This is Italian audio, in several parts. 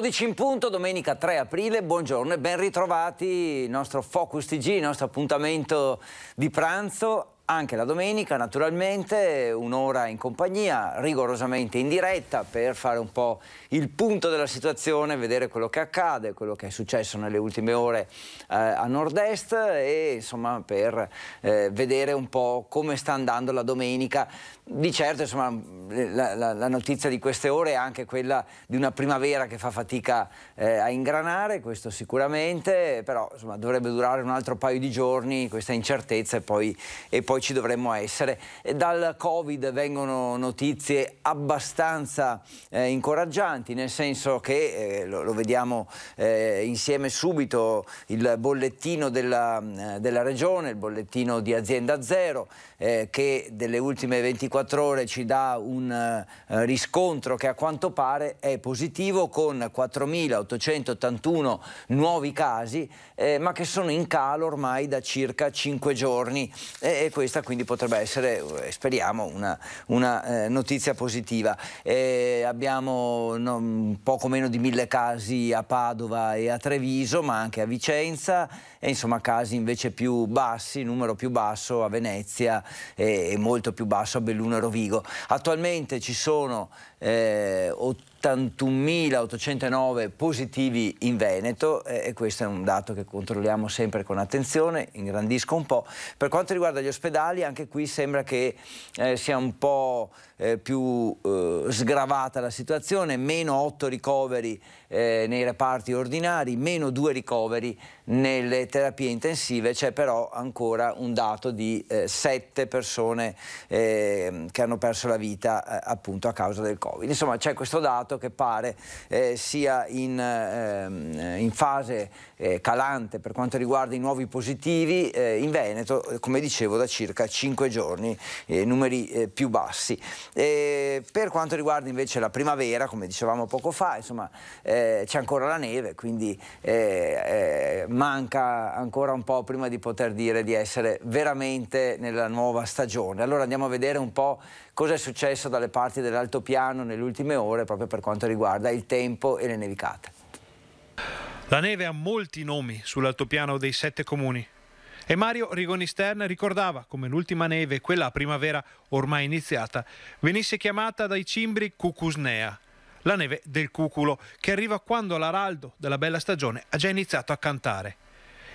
12 in punto, domenica 3 aprile, buongiorno e ben ritrovati, il nostro Focus TG, il nostro appuntamento di pranzo, anche la domenica naturalmente, un'ora in compagnia, rigorosamente in diretta per fare un po' il punto della situazione, vedere quello che accade, quello che è successo nelle ultime ore eh, a nord-est e insomma per eh, vedere un po' come sta andando la domenica di certo, insomma, la, la, la, notizia di queste ore è anche quella di una primavera che fa fatica eh, a ingranare, questo sicuramente, però insomma, dovrebbe durare un altro paio di giorni questa incertezza e poi, e poi ci dovremmo essere. E dal Covid vengono notizie abbastanza eh, incoraggianti, nel senso che, eh, lo, lo, vediamo eh, insieme subito, il bollettino della, mm, della regione, il bollettino di azienda zero, eh, che delle ultime 24 ore ci dà un eh, riscontro che a quanto pare è positivo con 4.881 nuovi casi, eh, ma che sono in calo ormai da circa 5 giorni e, e questa quindi potrebbe essere, eh, speriamo, una, una eh, notizia positiva. Eh, abbiamo no, poco meno di 1.000 casi a Padova e a Treviso, ma anche a Vicenza e insomma casi invece più bassi, numero più basso a Venezia e molto più basso a Belluno e Rovigo. Attualmente ci sono eh, 71.809 positivi in Veneto e questo è un dato che controlliamo sempre con attenzione, ingrandisco un po'. Per quanto riguarda gli ospedali, anche qui sembra che eh, sia un po' eh, più eh, sgravata la situazione, meno 8 ricoveri eh, nei reparti ordinari, meno 2 ricoveri nelle terapie intensive, c'è però ancora un dato di 7 eh, persone ehm, che hanno perso la vita appunto a causa del Covid. Insomma c'è questo dato mercato che pare eh, sia in, eh, in fase eh, calante per quanto riguarda i nuovi positivi, eh, in Veneto eh, come dicevo da circa 5 giorni, eh, numeri più bassi. per quanto riguarda invece la primavera, come dicevamo poco fa, insomma c'è ancora la neve, quindi manca ancora un po' prima di poter dire di essere veramente nella nuova stagione. Allora andiamo a vedere un po' cosa è successo dalle parti dell'altopiano nelle ultime ore proprio per quanto riguarda il tempo e le nevicate. La neve ha molti nomi sull'altopiano dei sette comuni. E Mario Rigoni Stern ricordava come l'ultima neve, quella a primavera ormai iniziata, venisse chiamata dai cimbri Cucusnea, la neve del cuculo, che arriva quando l'araldo della bella stagione ha già iniziato a cantare.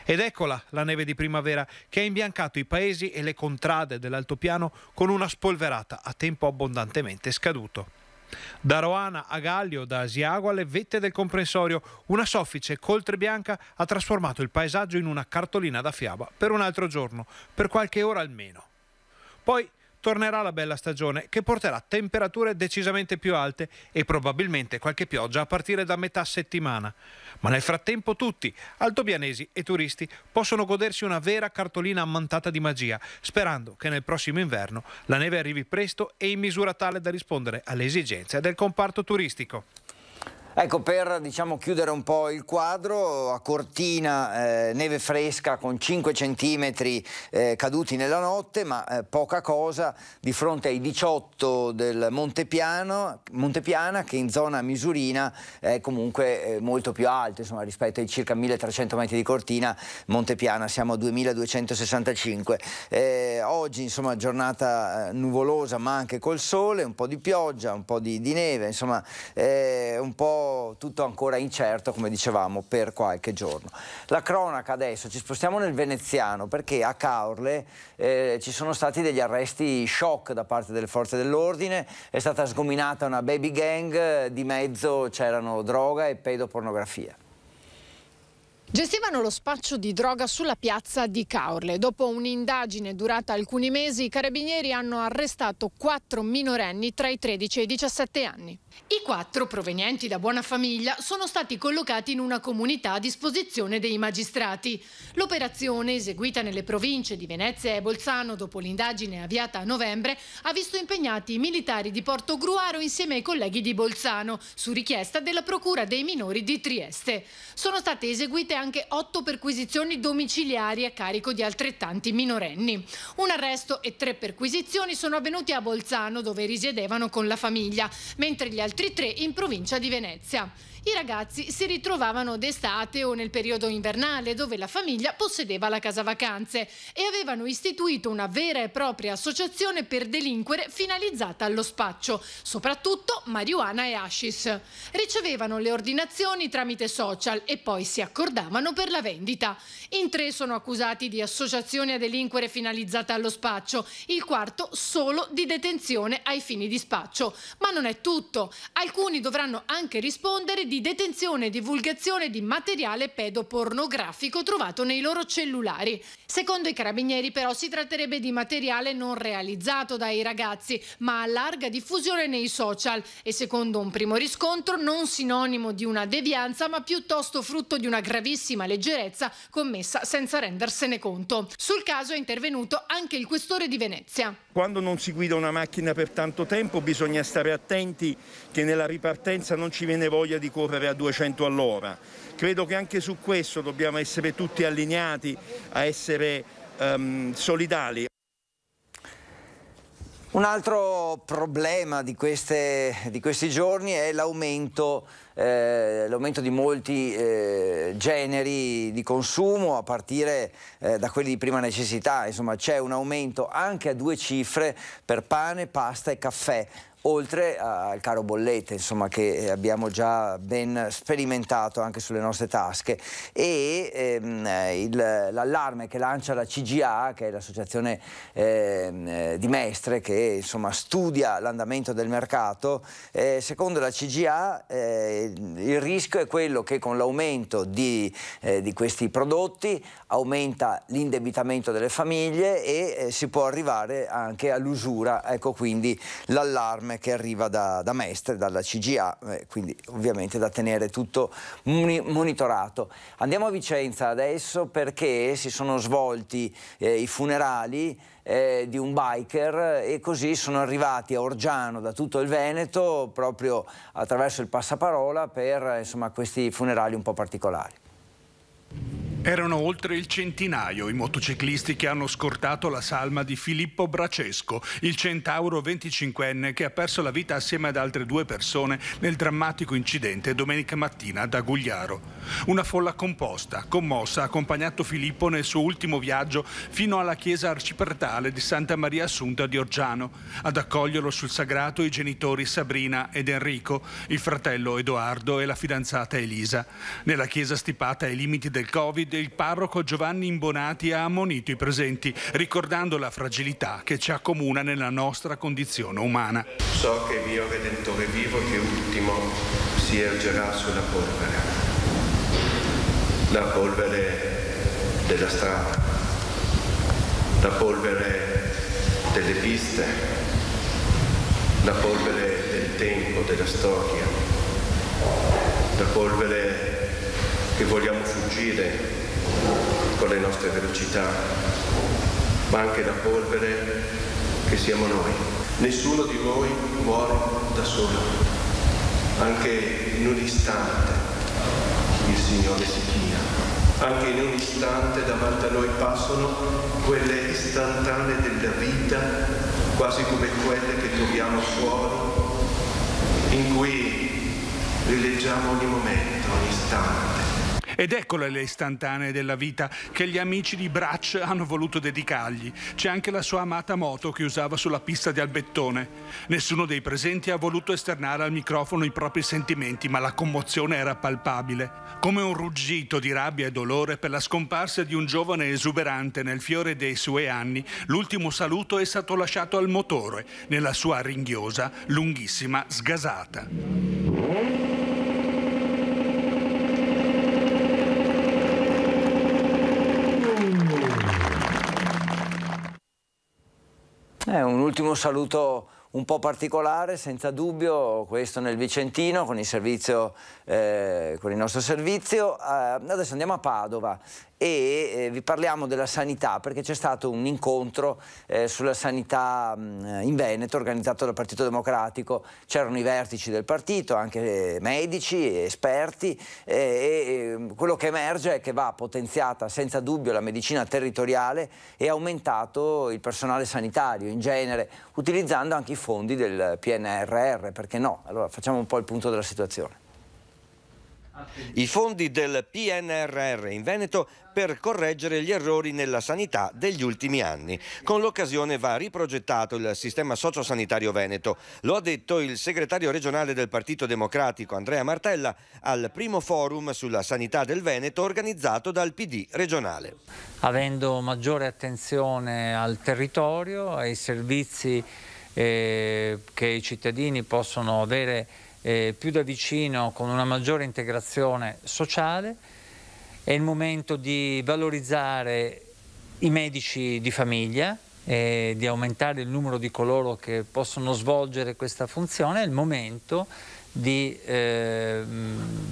Ed eccola la neve di primavera che ha imbiancato i paesi e le contrade dell'altopiano con una spolverata a tempo abbondantemente scaduto. Da Roana a Gallio, da Asiago alle vette del comprensorio, una soffice coltre bianca ha trasformato il paesaggio in una cartolina da fiaba per un altro giorno, per qualche ora almeno. Poi tornerà la bella stagione che porterà temperature decisamente più alte e probabilmente qualche pioggia a partire da metà settimana. Ma nel frattempo tutti, altobianesi e turisti, possono godersi una vera cartolina ammantata di magia, sperando che nel prossimo inverno la neve arrivi presto e in misura tale da rispondere alle esigenze del comparto turistico. Ecco, per diciamo, chiudere un po' il quadro, a Cortina eh, neve fresca con 5 cm eh, caduti nella notte, ma eh, poca cosa di fronte ai 18 del Montepiano, Montepiana che in zona misurina è comunque eh, molto più alto insomma, rispetto ai circa 1300 metri di Cortina, Montepiana siamo a 2265. Eh, oggi insomma giornata eh, nuvolosa ma anche col sole, un po' di pioggia, un po' di, di neve, insomma un po' tutto ancora incerto, come dicevamo, per qualche giorno. La cronaca adesso, ci spostiamo nel veneziano perché a Caorle eh, ci sono stati degli arresti shock da parte delle forze dell'ordine, è stata sgominata una baby gang, di mezzo c'erano droga e pedopornografia. Gestivano lo spaccio di droga sulla piazza di Caorle. Dopo un'indagine durata alcuni mesi, i carabinieri hanno arrestato quattro minorenni tra i 13 e i 17 anni. I quattro, provenienti da buona famiglia, sono stati collocati in una comunità a disposizione dei magistrati. L'operazione, eseguita nelle province di Venezia e Bolzano dopo l'indagine avviata a novembre, ha visto impegnati i militari di Porto Gruaro insieme ai colleghi di Bolzano, su richiesta della Procura dei minori di Trieste. Sono state eseguite anche otto perquisizioni domiciliari a carico di altrettanti minorenni. Un arresto e tre perquisizioni sono avvenuti a Bolzano, dove risiedevano con la famiglia, mentre gli gli altri tre in provincia di Venezia. I ragazzi si ritrovavano d'estate o nel periodo invernale dove la famiglia possedeva la casa vacanze e avevano istituito una vera e propria associazione per delinquere finalizzata allo spaccio, soprattutto marijuana e hashish. Ricevevano le ordinazioni tramite social e poi si accordavano per la vendita. In tre sono accusati di associazione a delinquere finalizzata allo spaccio, il quarto solo di detenzione ai fini di spaccio. Ma non è tutto. Alcuni dovranno anche rispondere di detenzione e divulgazione di materiale pedopornografico trovato nei loro cellulari. Secondo i carabinieri però si tratterebbe di materiale non realizzato dai ragazzi, ma a larga diffusione nei social e secondo un primo riscontro non sinonimo di una devianza, ma piuttosto frutto di una gravissima leggerezza commessa senza rendersene conto. Sul caso è intervenuto anche il questore di Venezia. Quando non si guida una macchina per tanto tempo bisogna stare attenti che nella ripartenza non ci viene voglia di correre a 200 all'ora. Credo che anche su questo dobbiamo essere tutti allineati, a essere um, solidali. Un altro problema di, queste, di questi giorni è l'aumento eh, di molti eh, generi di consumo a partire eh, da quelli di prima necessità, insomma c'è un aumento anche a due cifre per pane, pasta e caffè oltre al caro bollette insomma, che eh, abbiamo già ben sperimentato anche sulle nostre tasche e ehm, eh, l'allarme che lancia la CGA che è l'associazione ehm, eh, di Mestre che insomma, studia l'andamento del mercato eh, secondo la CGA eh, il rischio è quello che con l'aumento di, eh, di, questi prodotti aumenta l'indebitamento delle famiglie e si può arrivare anche all'usura ecco quindi l'allarme allarme che arriva da, da Mestre, dalla CGA, eh, quindi ovviamente da tenere tutto monitorato. Andiamo a Vicenza adesso perché si sono svolti eh, i funerali eh, di un biker e così sono arrivati a Orgiano da tutto il Veneto proprio attraverso il passaparola per insomma, questi funerali un po' particolari. Erano oltre il centinaio i motociclisti che hanno scortato la salma di Filippo Bracesco, il centauro 25enne che ha perso la vita assieme ad altre due persone nel drammatico incidente domenica mattina da Gugliaro. Una folla composta, commossa, ha accompagnato Filippo nel suo ultimo viaggio fino alla chiesa arciprestale di Santa Maria Assunta di Orgiano, ad accoglierlo sul sagrato i genitori Sabrina ed Enrico, il fratello Edoardo e la fidanzata Elisa. Nella chiesa stipata ai limiti del del Covid, il parroco Giovanni Imbonati ha ammonito i presenti, ricordando la fragilità che ci accomuna nella nostra condizione umana. So che il mio Redentore vivo che ultimo si ergerà sulla polvere, la polvere della strada, la polvere delle piste, la polvere del tempo, della storia, la polvere che vogliamo fuggire con le nostre velocità, ma anche da polvere che siamo noi. Nessuno di noi muore da solo, anche in un istante il Signore si china, anche in un istante davanti a noi passano quelle istantanee della vita, quasi come quelle che troviamo fuori, in cui rileggiamo ogni momento, ogni istante ed eccole le istantanee della vita che gli amici di Bracci hanno voluto dedicargli. C'è anche la sua amata moto che usava sulla pista di Albettone. Nessuno dei presenti ha voluto esternare al microfono i propri sentimenti, ma la commozione era palpabile. Come un ruggito di rabbia e dolore per la scomparsa di un giovane esuberante nel fiore dei suoi anni, l'ultimo saluto è stato lasciato al motore, nella sua ringhiosa, lunghissima sgasata. Eh, un ultimo saluto un po' particolare, senza dubbio, questo nel Vicentino con il, servizio, eh, con il nostro servizio. Eh, adesso andiamo a Padova e eh, vi parliamo della sanità perché c'è stato un incontro eh, sulla sanità mh, in Veneto organizzato dal Partito Democratico, c'erano i vertici del partito, anche eh, medici, esperti eh, e ehm, quello che emerge è che va potenziata senza dubbio la medicina territoriale e aumentato il personale sanitario in genere, utilizzando anche i fondi del PNRR, perché no? Allora facciamo un po' il punto della situazione i fondi del PNRR in Veneto per correggere gli errori nella sanità degli ultimi anni. Con l'occasione va riprogettato il sistema sociosanitario veneto. Lo ha detto il segretario regionale del Partito Democratico Andrea Martella al primo forum sulla sanità del Veneto organizzato dal PD regionale. Avendo maggiore attenzione al territorio, ai servizi eh, che i cittadini possono avere eh, più da vicino con una maggiore integrazione sociale, è il momento di valorizzare i medici di famiglia, eh, di aumentare il numero di coloro che possono svolgere questa funzione, è il momento di eh,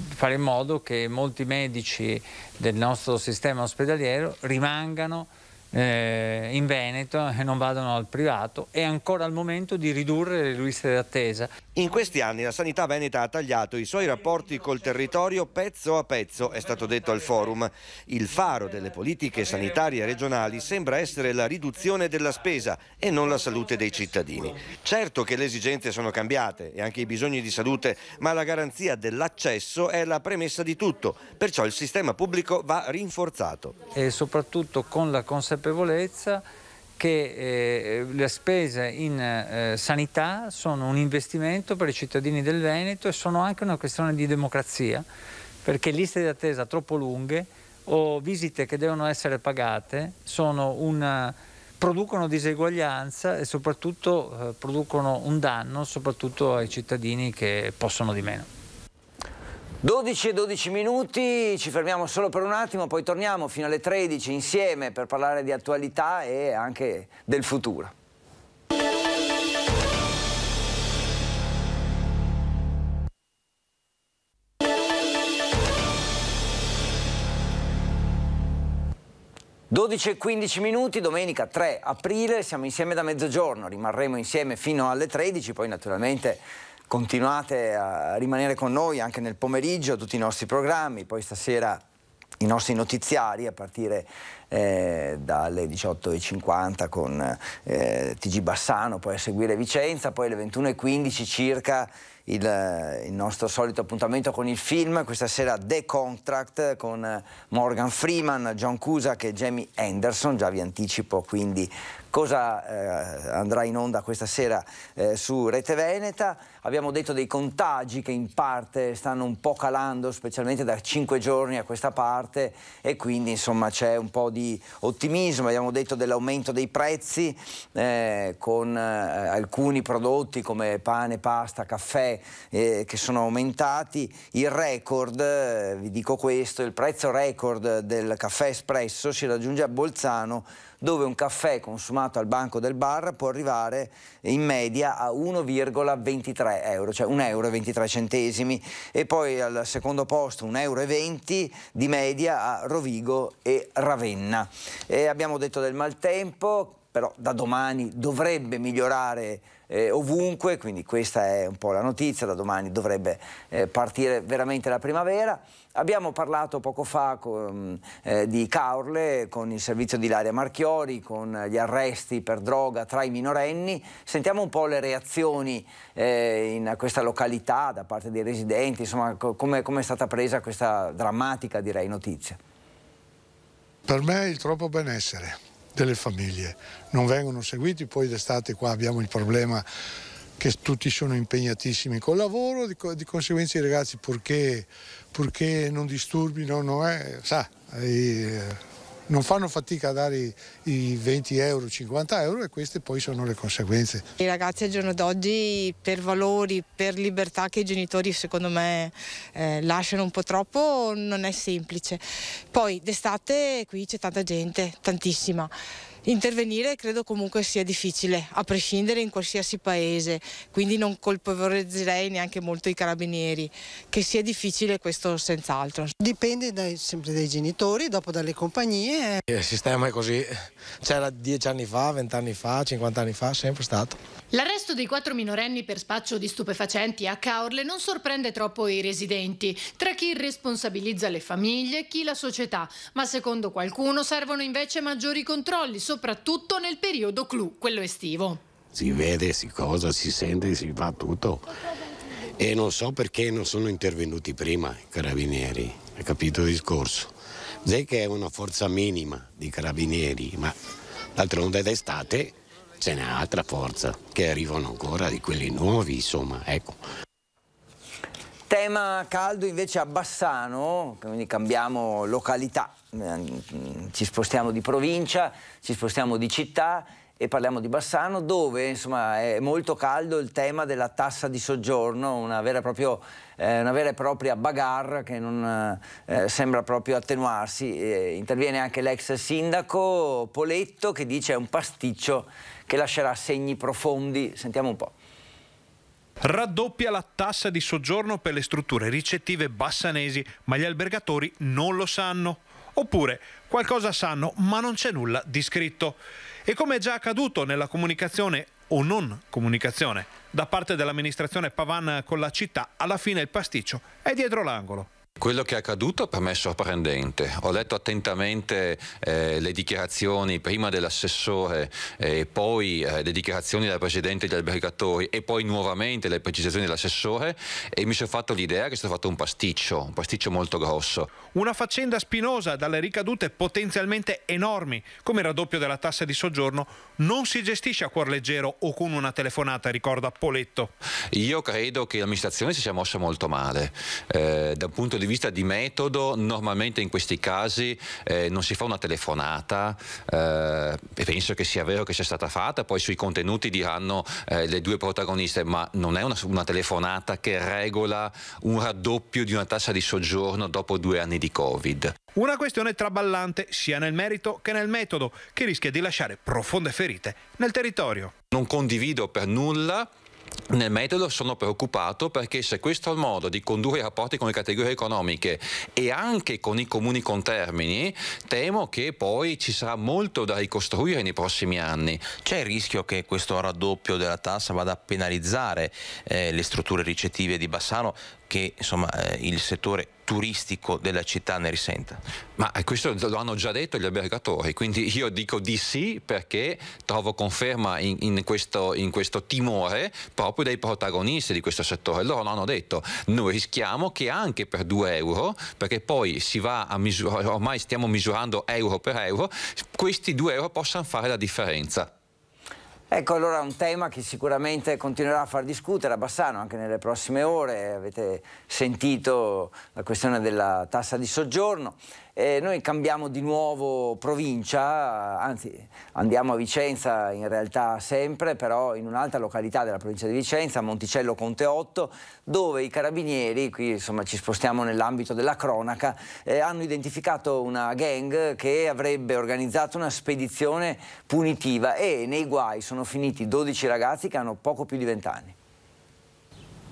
fare in modo che molti medici del nostro sistema ospedaliero rimangano eh, in Veneto e eh, non vadano al privato è ancora il momento di ridurre le liste d'attesa. In questi anni la sanità veneta ha tagliato i suoi rapporti col territorio pezzo a pezzo, è stato detto al forum. Il faro delle politiche sanitarie regionali sembra essere la riduzione della spesa e non la salute dei cittadini. Certo che le esigenze sono cambiate e anche i bisogni di salute, ma la garanzia dell'accesso è la premessa di tutto, perciò il sistema pubblico va rinforzato. E soprattutto con la consapevolezza consapevolezza che eh, le spese in eh, sanità sono un investimento per i cittadini del Veneto e sono anche una questione di democrazia, perché liste di attesa troppo lunghe o visite che devono essere pagate una, producono diseguaglianza e soprattutto eh, producono un danno soprattutto ai cittadini che possono di meno. 12 e 12 minuti, ci fermiamo solo per un attimo, poi torniamo fino alle 13 insieme per parlare di attualità e anche del futuro. Dodici e 15 minuti, domenica 3 aprile, siamo insieme da mezzogiorno, rimarremo insieme fino alle 13, poi naturalmente Continuate a rimanere con noi anche nel pomeriggio, tutti i nostri programmi, poi stasera i nostri notiziari a partire eh, dalle 18.50 con eh, TG Bassano, poi a seguire Vicenza, poi alle 21.15 circa il, il, nostro solito appuntamento con il film, questa sera The Contract con Morgan Freeman, John Cusack e Jamie Anderson, già vi anticipo quindi cosa eh, andrà in onda questa sera eh, su Rete Veneta. Abbiamo detto dei contagi che in parte stanno un po' calando, specialmente da cinque giorni a questa parte e quindi insomma c'è un po' di ottimismo. Abbiamo detto dell'aumento dei prezzi eh, con eh, alcuni prodotti come pane, pasta, caffè eh, che sono aumentati. Il record, eh, vi dico questo, il prezzo record del caffè espresso si raggiunge a Bolzano dove un caffè consumato al banco del bar può arrivare in media a 1,23 euro, cioè 1,23 euro e poi al secondo posto 1,20 euro di media a Rovigo e Ravenna. E abbiamo detto del maltempo, però da domani dovrebbe migliorare eh, ovunque, quindi questa è un po' la notizia, da domani dovrebbe eh, partire veramente la primavera. Abbiamo parlato poco fa con, eh, di Caorle, con il servizio di Laria Marchiori, con gli arresti per droga tra i minorenni. Sentiamo un po' le reazioni eh, in questa località da parte dei residenti, insomma come com è stata presa questa drammatica direi, notizia. Per me il troppo benessere delle famiglie. Non vengono seguiti, poi d'estate qua abbiamo il problema che tutti sono impegnatissimi col lavoro, di, di conseguenza i ragazzi purché, purché non disturbino, no, eh, sa, eh, non fanno fatica a dare i 20 euro, 50 euro e queste poi sono le conseguenze. I ragazzi al giorno d'oggi per valori, per libertà che i genitori secondo me eh, lasciano un po' troppo non è semplice. Poi d'estate qui c'è tanta gente, tantissima. Intervenire credo comunque sia difficile, a prescindere in qualsiasi paese, quindi non colpevolizzerei neanche molto i carabinieri, che sia difficile questo senz'altro. Dipende dai, sempre dai genitori, dopo dalle compagnie. Il sistema è così, c'era dieci anni fa, vent'anni fa, cinquant'anni fa, sempre stato. L'arresto dei quattro minorenni per spaccio di stupefacenti a Caorle non sorprende troppo i residenti, tra chi responsabilizza le famiglie e chi la società, ma secondo qualcuno servono invece maggiori controlli, soprattutto nel periodo clou, quello estivo. Si vede, si cosa, si sente, si fa tutto. E non so perché non sono intervenuti prima i carabinieri, hai capito il discorso? Zè che è una forza minima di carabinieri, ma d'altronde è d'estate ce n'è altra forza che arrivano ancora di quelli nuovi, insomma, ecco. Tema caldo invece a Bassano, quindi cambiamo località, ehm, ci spostiamo di provincia, ci spostiamo di città e parliamo di Bassano dove insomma, è molto caldo il tema della tassa di soggiorno, una vera e, proprio, eh, una vera e propria bagarre che non eh, sembra proprio attenuarsi. Eh, interviene anche l'ex sindaco Poletto che dice è un pasticcio che lascerà segni profondi. Sentiamo un po'. Raddoppia la tassa di soggiorno per le strutture ricettive bassanesi, ma gli albergatori non lo sanno. Oppure qualcosa sanno, ma non c'è nulla di scritto. E come è già accaduto nella comunicazione o non comunicazione da parte dell'amministrazione Pavan con la città, alla fine il pasticcio è dietro l'angolo. Quello che è accaduto per me è sorprendente. Ho letto attentamente eh, le dichiarazioni prima dell'assessore eh, e eh, poi eh, le dichiarazioni del presidente degli albergatori e poi nuovamente le precisazioni dell'assessore e mi sono fatto l'idea che sia fatto un pasticcio, un pasticcio molto grosso. Una faccenda spinosa dalle ricadute potenzialmente enormi, come il raddoppio della tassa di soggiorno, non si gestisce a cuor leggero o con una telefonata, ricorda Poletto. Io credo che l'amministrazione si sia mossa molto male. Eh, dal punto di vista di metodo, normalmente in questi casi eh, non si fa una telefonata, eh, e penso che sia vero che sia stata fatta, poi sui contenuti diranno eh, le due protagoniste, ma non è una, una, telefonata che regola un raddoppio di una tassa di soggiorno dopo due anni di Covid. Una questione traballante sia nel merito che nel metodo, che rischia di lasciare profonde ferite nel territorio. Non condivido per nulla nel metodo sono preoccupato perché se questo è il modo di condurre i rapporti con le categorie economiche e anche con i comuni contermini, temo che poi ci sarà molto da ricostruire nei prossimi anni. C'è il rischio che questo raddoppio della tassa vada a penalizzare eh, le strutture ricettive di Bassano, che insomma, eh, il settore turistico della città ne risenta. Ma eh, questo lo hanno già detto gli albergatori, quindi io dico di sì perché trovo conferma in, in, questo, in questo, timore proprio dei protagonisti di questo settore. Loro l'hanno detto, noi rischiamo che anche per 2 euro, perché poi si va a misurare, ormai stiamo misurando euro per euro, questi 2 euro possano fare la differenza. Ecco allora un tema che sicuramente continuerà a far discutere a Bassano anche nelle prossime ore, avete sentito la questione della tassa di soggiorno eh, noi cambiamo di nuovo provincia, anzi andiamo a Vicenza in realtà sempre, però in un'altra località della provincia di Vicenza, Monticello Conte 8, dove i carabinieri, qui insomma ci spostiamo nell'ambito della cronaca, eh, hanno identificato una gang che avrebbe organizzato una spedizione punitiva e nei guai sono finiti 12 ragazzi che hanno poco più di 20 anni.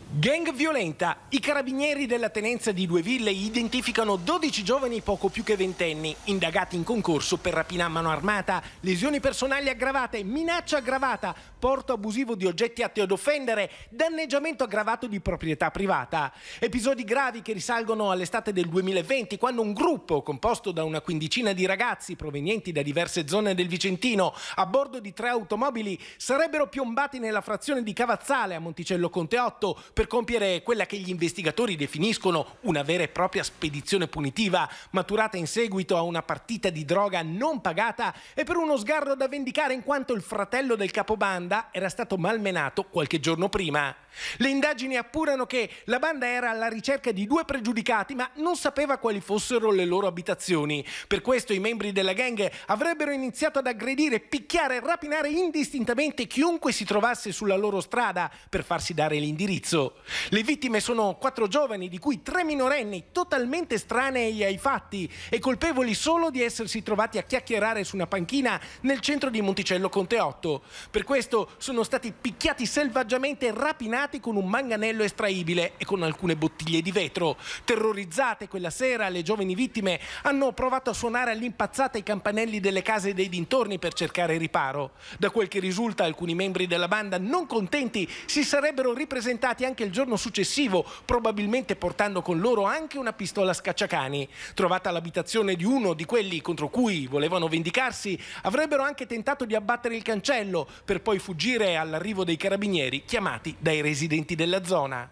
Gang violenta. I carabinieri della tenenza di due ville identificano 12 giovani poco più che ventenni, indagati in concorso per rapina a mano armata, lesioni personali aggravate, minaccia aggravata, porto abusivo di oggetti atti ad offendere, danneggiamento aggravato di proprietà privata. Episodi gravi che risalgono all'estate del 2020, quando un gruppo composto da una quindicina di ragazzi provenienti da diverse zone del Vicentino, a bordo di tre automobili, sarebbero piombati nella frazione di Cavazzale a Monticello Conte 8 per compiere quella che gli investigatori definiscono una vera e propria spedizione punitiva, maturata in seguito a una partita di droga non pagata e per uno sgarro da vendicare in quanto il fratello del capobanda era stato malmenato qualche giorno prima. Le indagini appurano che la banda era alla ricerca di due pregiudicati ma non sapeva quali fossero le loro abitazioni. Per questo i membri della gang avrebbero iniziato ad aggredire, picchiare e rapinare indistintamente chiunque si trovasse sulla loro strada per farsi dare l'indirizzo. Le vittime sono quattro giovani, di cui tre minorenni, totalmente estranei ai fatti e colpevoli solo di essersi trovati a chiacchierare su una panchina nel centro di Monticello Conte 8. Per questo sono stati picchiati selvaggiamente e rapinati armate con un manganello estraibile e con alcune bottiglie di vetro. Terrorizzate quella sera, le giovani vittime hanno provato a suonare all'impazzata i campanelli delle case dei dintorni per cercare riparo. Da quel che risulta, alcuni membri della banda, non contenti, si sarebbero ripresentati anche il giorno successivo, probabilmente portando con loro anche una pistola a scacciacani. Trovata l'abitazione di uno di quelli contro cui volevano vendicarsi, avrebbero anche tentato di abbattere il cancello, per poi fuggire all'arrivo dei carabinieri chiamati dai residenti residenti della zona.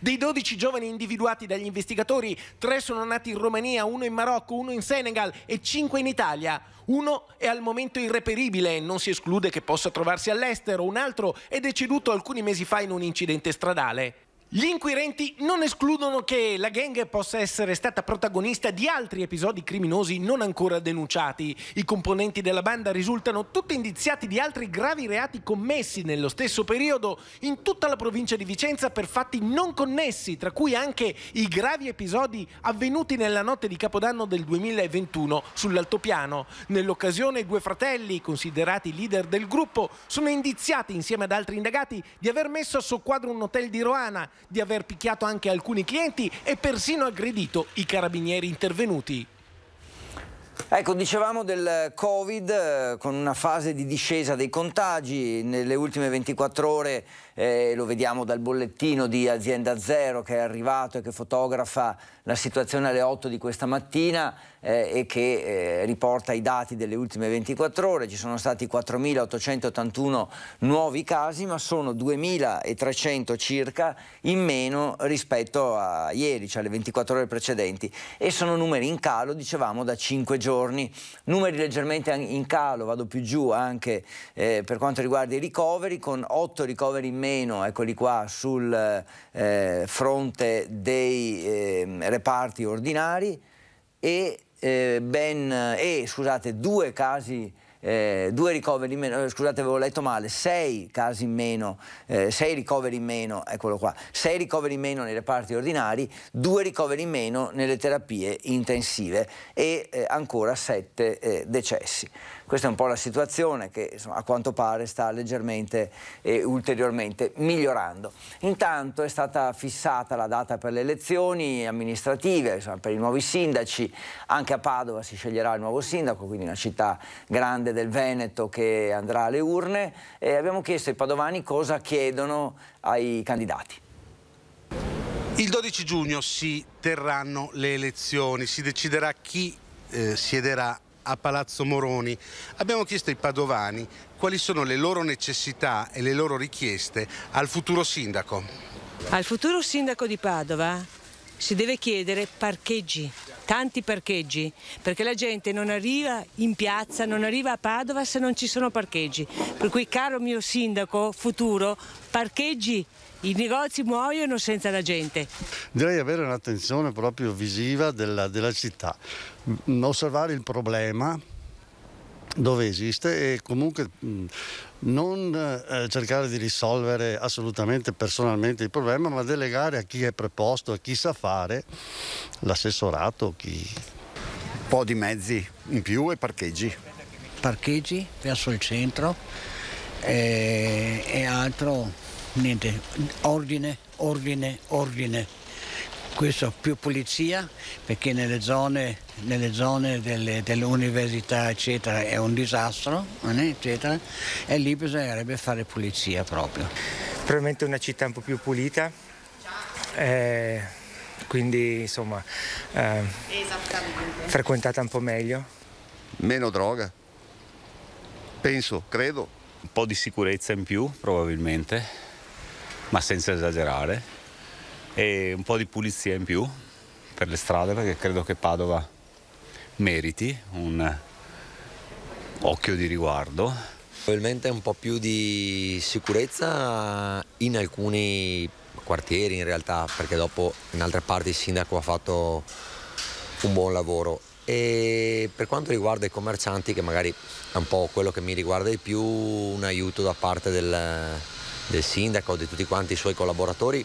Dei 12 giovani individuati dagli investigatori, 3 sono nati in Romania, 1 in Marocco, 1 in Senegal e 5 in Italia. Uno è al momento irreperibile, non si esclude che possa trovarsi all'estero, un altro è deceduto alcuni mesi fa in un incidente stradale. Gli inquirenti non escludono che la gang possa essere stata protagonista di altri episodi criminosi non ancora denunciati. I componenti della banda risultano tutti indiziati di altri gravi reati commessi nello stesso periodo in tutta la provincia di Vicenza per fatti non connessi, tra cui anche i gravi episodi avvenuti nella notte di Capodanno del 2021 sull'altopiano. Nell'occasione due fratelli, considerati leader del gruppo, sono indiziati insieme ad altri indagati di aver messo a soqquadro un hotel di Roana di aver picchiato anche alcuni clienti e persino aggredito i carabinieri intervenuti. Ecco, dicevamo del Covid eh, con una fase di discesa dei contagi, nelle ultime 24 ore eh, lo vediamo dal bollettino di Azienda Zero che è arrivato e che fotografa la situazione alle 8 di questa mattina eh, e che eh, riporta i dati delle ultime 24 ore. Ci sono stati 4.881 nuovi casi, ma sono 2.300 circa in meno rispetto a ieri, cioè alle 24 ore precedenti. E sono numeri in calo, dicevamo, da 5 giorni. Numeri leggermente in calo, vado più giù anche eh, per quanto riguarda i ricoveri, con 8 ricoveri in almeno eccoli qua, sul eh, fronte dei eh, reparti ordinari e, eh, ben, e scusate, due casi eh, due ricoveri in meno, eh, scusate avevo letto male, sei casi in meno, eh, sei ricoveri in meno, eccolo qua, sei ricoveri in meno nei reparti ordinari, due ricoveri in meno nelle terapie intensive e eh, ancora sette eh, decessi. Questa è un po' la situazione che insomma, a quanto pare sta leggermente e ulteriormente migliorando. Intanto è stata fissata la data per le elezioni amministrative, insomma, per i nuovi sindaci, anche a Padova si sceglierà il nuovo sindaco, quindi una città grande del Veneto che andrà alle urne e abbiamo chiesto ai padovani cosa chiedono ai candidati. Il 12 giugno si terranno le elezioni, si deciderà chi eh, siederà a Palazzo Moroni. Abbiamo chiesto ai padovani quali sono le loro necessità e le loro richieste al futuro sindaco. Al futuro sindaco di Padova si deve chiedere parcheggi, tanti parcheggi, perché la gente non arriva in piazza, non arriva a Padova se non ci sono parcheggi. Per cui, caro mio sindaco futuro, parcheggi i negozi muoiono senza la gente. Direi avere un'attenzione proprio visiva della, della città, osservare il problema, dove esiste e comunque non eh, cercare di risolvere assolutamente personalmente il problema, ma delegare a chi è preposto, a chi sa fare, l'assessorato, chi... Un po' di mezzi in più e parcheggi. Parcheggi verso il centro e, eh, e altro, niente, ordine, ordine, ordine. Questo più pulizia perché nelle zone, nelle zone delle, università eccetera è un disastro eh, eccetera, e lì bisognerebbe fare pulizia proprio. Probabilmente una città un po' più pulita, eh, quindi insomma eh, frequentata un po' meglio. Meno droga, penso, credo. Un po' di sicurezza in più probabilmente, ma senza esagerare e un po' di pulizia in più per le strade perché credo che Padova meriti un occhio di riguardo. Probabilmente un po' più di sicurezza in alcuni quartieri in realtà perché dopo in altre parti il sindaco ha fatto un buon lavoro e per quanto riguarda i commercianti che magari è un po' quello che mi riguarda di più un aiuto da parte del, del sindaco, di tutti quanti i suoi collaboratori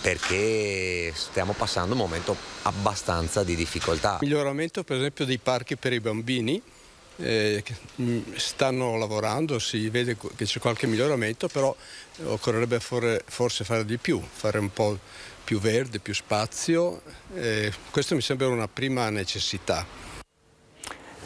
perché stiamo passando un momento abbastanza di difficoltà. Miglioramento per esempio dei parchi per i bambini, eh, mm, stanno lavorando, si vede che c'è qualche miglioramento, però occorrerebbe forse fare di più, fare un po' più verde, più spazio. Eh, questo mi sembra una prima necessità.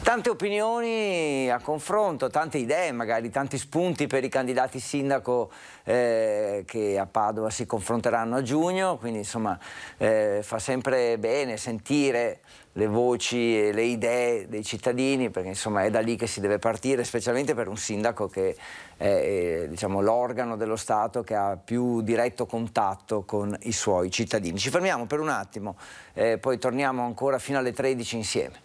Tante opinioni a confronto, tante idee magari, tanti spunti per i candidati sindaco eh, che a Padova si confronteranno a giugno, quindi insomma eh, fa sempre bene sentire le voci e le idee dei cittadini, perché insomma è da lì che si deve partire, specialmente per un sindaco che è eh, diciamo, l'organo dello Stato che ha più diretto contatto con i suoi cittadini. Ci fermiamo per un attimo, eh, poi torniamo ancora fino alle 13 insieme.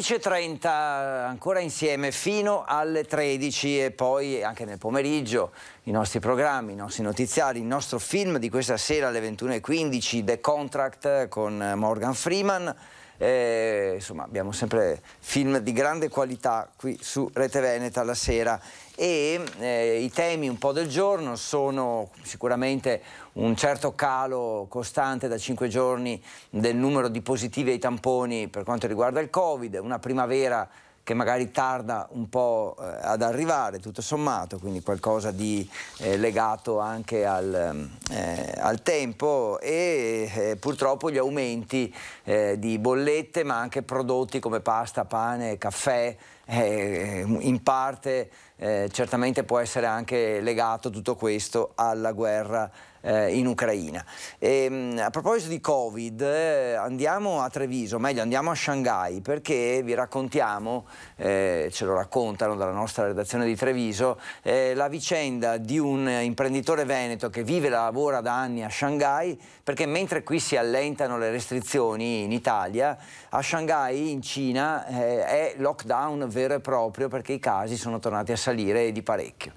12.30 ancora insieme fino alle 13 e poi anche nel pomeriggio i nostri programmi, i nostri notiziari, il nostro film di questa sera alle 21.15 The Contract con Morgan Freeman. Eh, insomma abbiamo sempre film di grande qualità qui su Rete Veneta la sera e eh, i temi un po' del giorno sono sicuramente un certo calo costante da cinque giorni del numero di positivi ai tamponi per quanto riguarda il Covid, una primavera che magari tarda un po' eh, ad arrivare, tutto sommato, quindi qualcosa di eh, legato anche al, eh, al tempo e eh, purtroppo gli aumenti eh, di bollette, ma anche prodotti come pasta, pane, caffè, eh, in parte certamente può essere anche legato tutto questo alla guerra eh, in Ucraina. E, ehm, a proposito di Covid, eh, andiamo a Treviso, meglio andiamo a Shanghai perché vi raccontiamo, eh, ce lo raccontano dalla nostra redazione di Treviso, eh, la vicenda di un imprenditore veneto che vive e lavora da anni a Shanghai perché mentre qui si allentano le restrizioni in Italia, a Shanghai in Cina eh, è lockdown vero e proprio perché i casi sono tornati a salire di parecchio.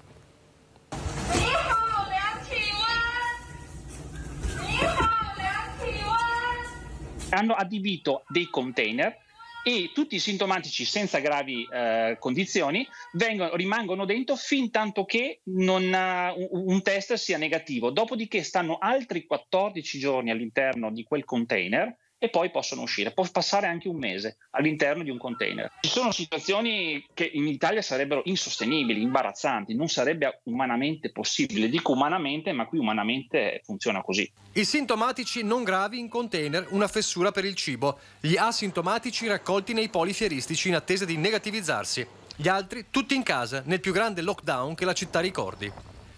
hanno adibito dei container e tutti i sintomatici senza gravi eh, condizioni vengono, rimangono dentro fin tanto che non, uh, un test sia negativo. Dopodiché stanno altri 14 giorni all'interno di quel container e poi possono uscire. Può passare anche un mese all'interno di un container. Ci sono situazioni che in Italia sarebbero insostenibili, imbarazzanti, non sarebbe umanamente possibile. Dico umanamente, ma qui umanamente funziona così. I sintomatici non gravi in container, una fessura per il cibo. Gli asintomatici raccolti nei poli fieristici in attesa di negativizzarsi. Gli altri tutti in casa, nel più grande lockdown che la città ricordi.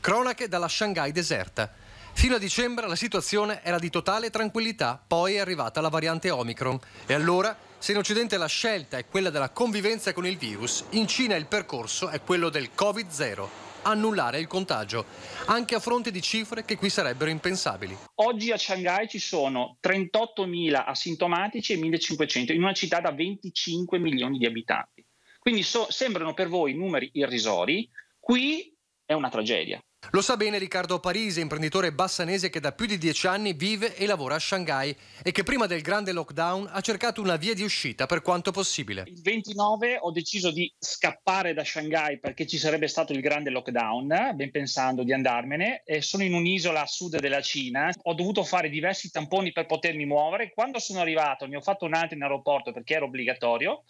Cronache dalla Shanghai deserta. Fino a dicembre la situazione era di totale tranquillità, poi è arrivata la variante Omicron. E allora, se in Occidente la scelta è quella della convivenza con il virus, in Cina il percorso è quello del Covid-0 annullare il contagio, anche a fronte di cifre che qui sarebbero impensabili. Oggi a Shanghai ci sono 38.000 asintomatici e 1.500 in una città da 25 milioni di abitanti. Quindi so, sembrano per voi numeri irrisori, qui è una tragedia. Lo sa bene Riccardo Parisi, imprenditore bassanese che da più di dieci anni vive e lavora a Shanghai e che prima del grande lockdown ha cercato una via di uscita per quanto possibile. Il 29 ho deciso di scappare da Shanghai perché ci sarebbe stato il grande lockdown, ben pensando di andarmene. E sono in un'isola a sud della Cina, ho dovuto fare diversi tamponi per potermi muovere. Quando sono arrivato ne ho fatto un altro in aeroporto perché era obbligatorio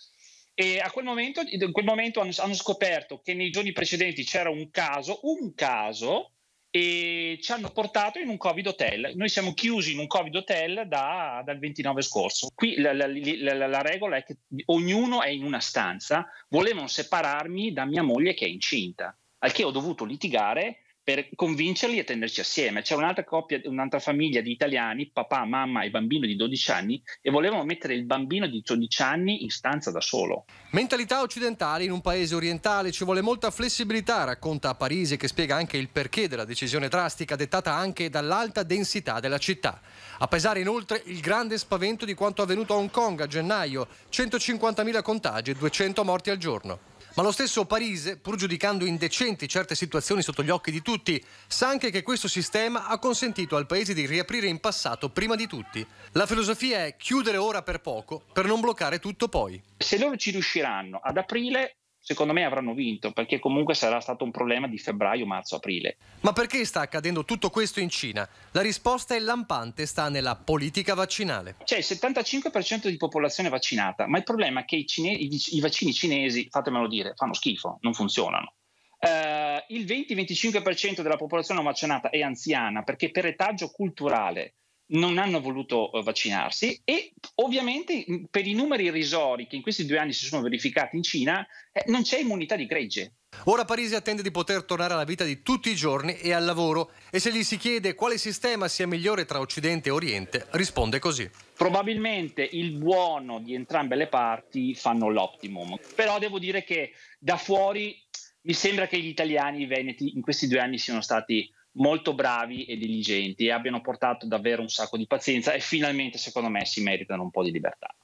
e a quel momento, in quel momento hanno, hanno scoperto che nei giorni precedenti c'era un caso, un caso, e ci hanno portato in un Covid hotel. Noi siamo chiusi in un Covid hotel da, dal 29 scorso. Qui la, la, la, la, regola è che ognuno è in una stanza. Volevano separarmi da mia moglie che è incinta, al che ho dovuto litigare per convincerli a tenerci assieme. C'è un'altra coppia, un'altra famiglia di italiani, papà, mamma e bambino di 12 anni, e volevano mettere il bambino di 12 anni in stanza da solo. Mentalità occidentale in un paese orientale ci vuole molta flessibilità, racconta a Parisi, che spiega anche il perché della decisione drastica, dettata anche dall'alta densità della città. A pesare inoltre il grande spavento di quanto avvenuto a Hong Kong a gennaio, 150.000 contagi e 200 morti al giorno. Ma lo stesso Parise, pur giudicando indecenti certe situazioni sotto gli occhi di tutti, sa anche che questo sistema ha consentito al paese di riaprire in passato prima di tutti. La filosofia è chiudere ora per poco per non bloccare tutto poi. Se loro ci riusciranno ad aprile, secondo me avranno vinto, perché comunque sarà stato un problema di febbraio, marzo, aprile. Ma perché sta accadendo tutto questo in Cina? La risposta è lampante, sta nella politica vaccinale. C'è cioè, il 75% di popolazione vaccinata, ma il problema è che i, cine- i vaccini cinesi, fatemelo dire, fanno schifo, non funzionano. Uh, il 20-25% della popolazione vaccinata è anziana perché per retaggio culturale non hanno voluto eh, vaccinarsi e ovviamente per i numeri irrisori che in questi due anni si sono verificati in Cina eh, non c'è immunità di gregge. Ora Parisi attende di poter tornare alla vita di tutti i giorni e al lavoro e se gli si chiede quale sistema sia migliore tra Occidente e Oriente risponde così. Probabilmente il buono di entrambe le parti fanno l'optimum, però devo dire che da fuori mi sembra che gli italiani, i veneti, in questi due anni siano stati molto bravi e diligenti e abbiano portato davvero un sacco di pazienza e finalmente secondo me si meritano un po' di libertà.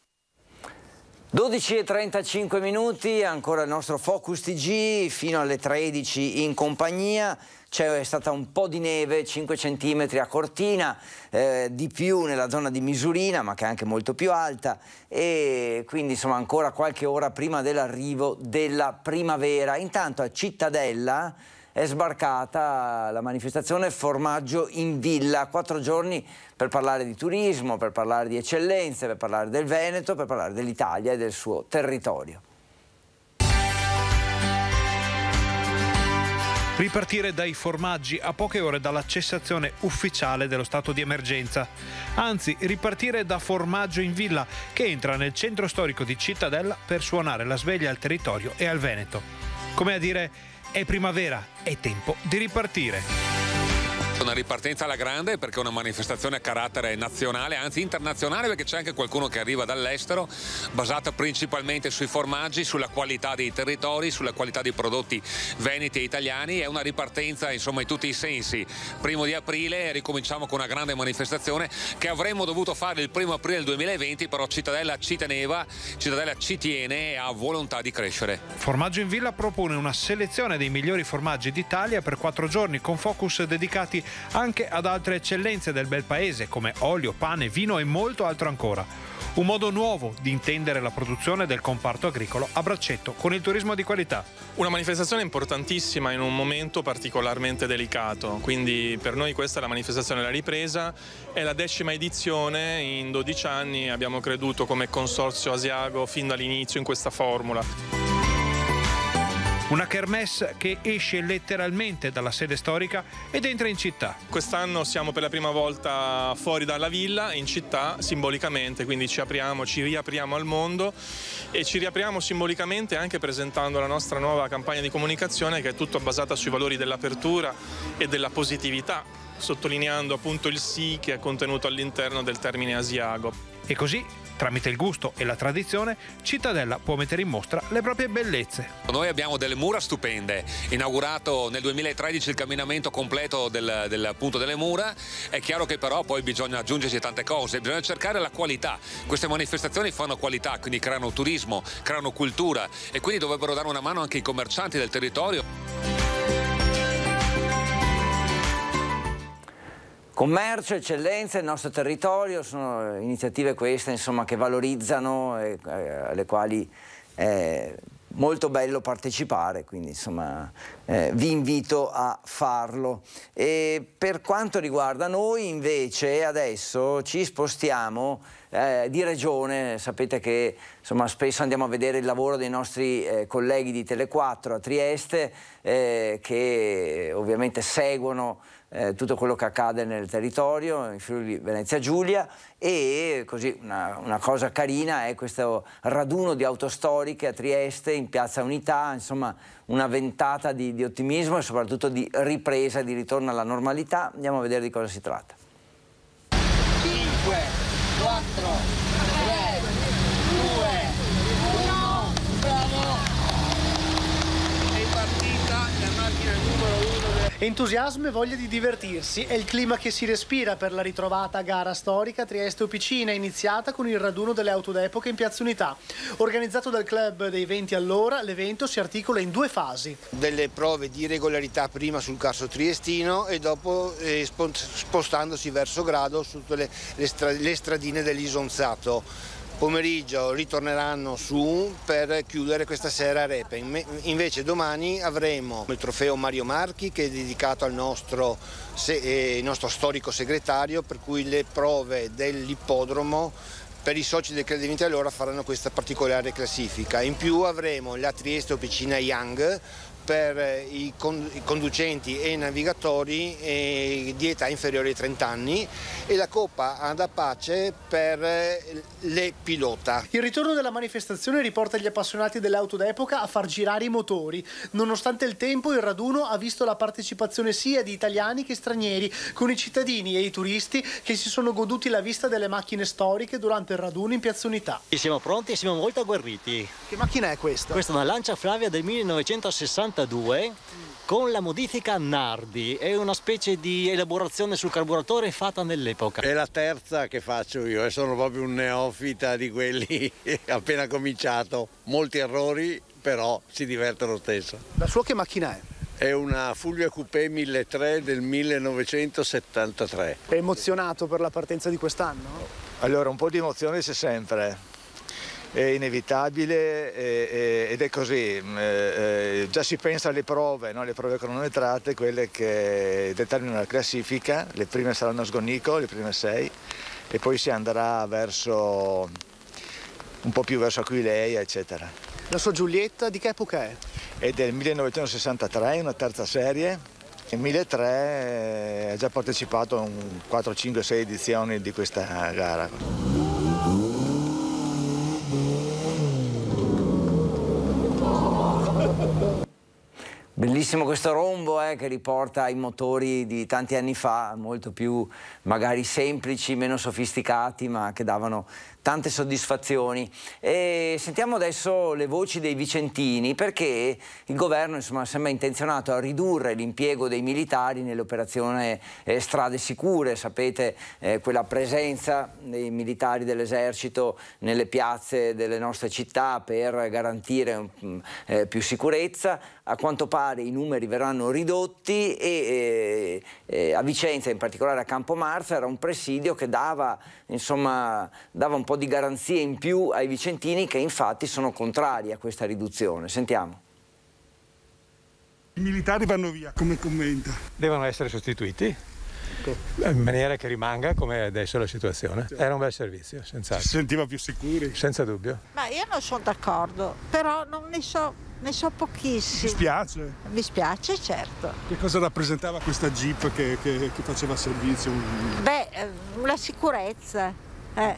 12 e 35 minuti, ancora il nostro Focus TG fino alle 13 in compagnia. C'è stata un po' di neve, 5 cm a Cortina, eh, di più nella zona di Misurina, ma che è anche molto più alta. E quindi insomma ancora qualche ora prima dell'arrivo della primavera. Intanto a Cittadella è sbarcata la manifestazione Formaggio in Villa, quattro giorni per parlare di turismo, per parlare di eccellenze, per parlare del Veneto, per parlare dell'Italia e del suo territorio. Ripartire dai formaggi a poche ore dalla cessazione ufficiale dello stato di emergenza. Anzi, ripartire da Formaggio in Villa, che entra nel centro storico di Cittadella per suonare la sveglia al territorio e al Veneto. Come a dire, è primavera, è tempo di ripartire. Una ripartenza alla grande perché è una manifestazione a carattere nazionale, anzi internazionale perché c'è anche qualcuno che arriva dall'estero, basata principalmente sui formaggi, sulla qualità dei territori, sulla qualità dei prodotti veneti e italiani. È una ripartenza insomma in tutti i sensi. Primo di aprile ricominciamo con una grande manifestazione che avremmo dovuto fare il primo aprile del 2020, però Cittadella ci teneva, Cittadella ci tiene e ha volontà di crescere. Formaggio in Villa propone una selezione dei migliori formaggi d'Italia per quattro giorni con focus dedicati anche ad altre eccellenze del bel paese come olio, pane, vino e molto altro ancora. Un modo nuovo di intendere la produzione del comparto agricolo a braccetto con il turismo di qualità. Una manifestazione importantissima in un momento particolarmente delicato, quindi per noi questa è la manifestazione della ripresa, è la decima edizione, in 12 anni abbiamo creduto come consorzio Asiago fin dall'inizio in questa formula. Una kermesse che esce letteralmente dalla sede storica ed entra in città. Quest'anno siamo per la prima volta fuori dalla villa, in città, simbolicamente, quindi ci apriamo, ci riapriamo al mondo e ci riapriamo simbolicamente anche presentando la nostra nuova campagna di comunicazione che è tutta basata sui valori dell'apertura e della positività, sottolineando appunto il sì che è contenuto all'interno del termine asiago. E così Tramite il gusto e la tradizione, Cittadella può mettere in mostra le proprie bellezze. Noi abbiamo delle mura stupende, inaugurato nel 2013 il camminamento completo del, del, delle mura, è chiaro che però poi bisogna aggiungersi tante cose, bisogna cercare la qualità. Queste manifestazioni fanno qualità, quindi creano turismo, creano cultura e quindi dovrebbero dare una mano anche i commercianti del territorio. commercio, eccellenza, il nostro territorio, sono eh, iniziative queste insomma, che valorizzano e eh, alle quali è molto bello partecipare, quindi insomma, eh, vi invito a farlo. E per quanto riguarda noi invece adesso ci spostiamo eh, di regione, sapete che insomma, spesso andiamo a vedere il lavoro dei nostri eh, colleghi di Tele4 a Trieste eh, che ovviamente seguono eh, tutto quello che accade nel territorio, in Friuli Venezia Giulia e così una, una, cosa carina è questo raduno di autostoriche a Trieste in Piazza Unità, insomma una ventata di, di ottimismo e soprattutto di ripresa, di ritorno alla normalità, andiamo a vedere di cosa si tratta. 5, 4, Entusiasmo e voglia di divertirsi è il clima che si respira per la ritrovata gara storica Trieste-Opicina, iniziata con il raduno delle auto d'epoca in Piazza Unità. Organizzato dal club dei 20 allora, l'evento si articola in due fasi. Delle prove di regolarità prima sul carso triestino e dopo eh, spostandosi verso Grado su tutte le, le, stra, le stradine dell'Isonzato pomeriggio ritorneranno su per chiudere questa sera a Repen. Invece domani avremo il trofeo Mario Marchi che è dedicato al nostro, eh, nostro storico segretario per cui le prove dell'ippodromo per i soci del Credit Vintello allora faranno questa particolare classifica. In più avremo la Trieste o Young per i conducenti e i navigatori eh, di età inferiore ai 30 anni e la Coppa ad Apace per le pilota. Il ritorno della manifestazione riporta gli appassionati dell'auto d'epoca a far girare i motori. Nonostante il tempo, il raduno ha visto la partecipazione sia di italiani che stranieri, con i cittadini e i turisti che si sono goduti la vista delle macchine storiche durante il raduno in Piazza Unità. Siamo pronti e siamo molto agguerriti. Che macchina è questa? Questa è una Lancia Flavia del 1960 1982 con la modifica Nardi, è una specie di elaborazione sul carburatore fatta nell'epoca. È la terza che faccio io e sono proprio un neofita di quelli appena cominciato, molti errori però si diverte lo stesso. La sua che macchina è? È una Fulvia Coupé 1003 del 1973. È emozionato per la partenza di quest'anno? Allora, un po' di emozione c'è sempre è inevitabile e, e, ed è così. Mm, eh, eh, già si pensa alle prove, no? le prove cronometrate, quelle che determinano la classifica, le prime saranno a Sgonico, le prime sei, e poi si andrà verso un po' più verso Aquileia, eccetera. La sua Giulietta di che epoca è? È del 1963, una terza serie. Nel 2003 eh, ha già partecipato a 4, 5, 6 edizioni di questa gara. Bellissimo questo rombo eh, che riporta i motori di tanti anni fa, molto più magari semplici, meno sofisticati, ma che davano tante soddisfazioni. E sentiamo adesso le voci dei vicentini perché il governo insomma, sembra intenzionato a ridurre l'impiego dei militari nell'operazione eh, Strade Sicure, sapete eh, quella presenza dei militari dell'esercito nelle piazze delle nostre città per garantire mm, eh, più sicurezza. A quanto pare i numeri verranno ridotti e eh, eh, a Vicenza, in particolare a Campomarzo, era un presidio che dava, insomma, dava un po' di garanzie in più ai vicentini che infatti sono contrari a questa riduzione. Sentiamo. I militari vanno via, come commenta. Devono essere sostituiti ecco. eh, in maniera che rimanga come adesso la situazione. Certo. Era un bel servizio, senz'altro. Si sentiva più sicuri? Senza dubbio. Ma io non sono d'accordo, però non ne so, ne so pochissimo. Mi spiace? Mi spiace, certo. Che cosa rappresentava questa Jeep che, che, che faceva servizio? Beh, eh, la sicurezza eh,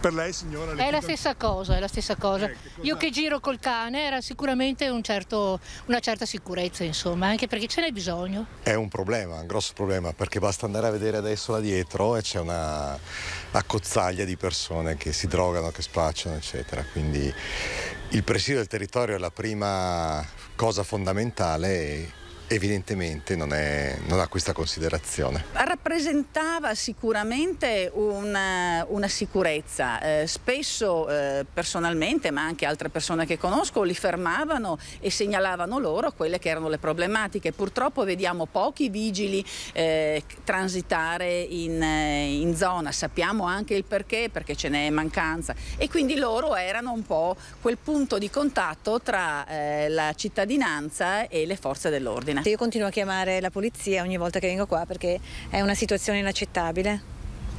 per lei signora? Le è, la stessa cosa, è la stessa cosa, eh, cosa... Io che giro col cane era sicuramente un certo, una certa sicurezza, insomma, anche perché ce n'è bisogno. È un problema, un grosso problema, perché basta andare a vedere adesso là dietro e c'è una, accozzaglia di persone che si drogano, che spacciano, eccetera. Quindi il presidio del territorio è la prima cosa fondamentale. E evidentemente non, è, non ha questa considerazione. Rappresentava sicuramente una, eh, una sicurezza, eh, spesso eh, personalmente ma anche altre persone che conosco li fermavano e segnalavano loro quelle che erano le problematiche. Purtroppo vediamo pochi vigili eh, transitare in, eh, in zona, sappiamo anche il perché, perché ce n'è mancanza e quindi loro erano un po' quel punto di contatto tra eh, la cittadinanza e le forze dell'ordine. Io continuo a chiamare la polizia ogni volta che vengo qua perché è una situazione inaccettabile.